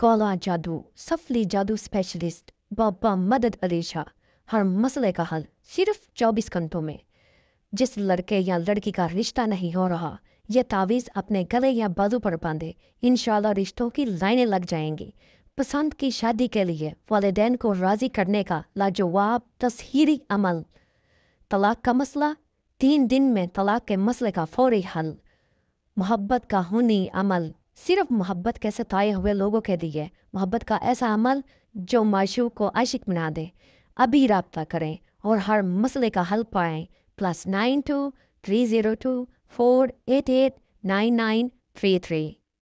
काला जादू सफली जादू स्पेशलिस्ट बाबा मदद अली शाह हर मसले का हल सिर्फ 24 घंटों में जिस लड़के या लड़की का रिश्ता नहीं हो रहा यह तावीज़ अपने गले या बाजू पर बांधे इन रिश्तों की लाइनें लग जाएंगी पसंद की शादी के लिए वालदेन को राज़ी करने का लाजवाब तस्हरी अमल तलाक का मसला तीन दिन में तलाक के मसले का फौरी हल मोहब्बत का हुनी अमल सिर्फ मोहब्बत के सताए हुए लोगों के लिए मोहब्बत का ऐसा अमल जो माशू को आशिक बना दे अभी रबता करें और हर मसले का हल पाएं plus nine two three zero two four eight eight nine nine three three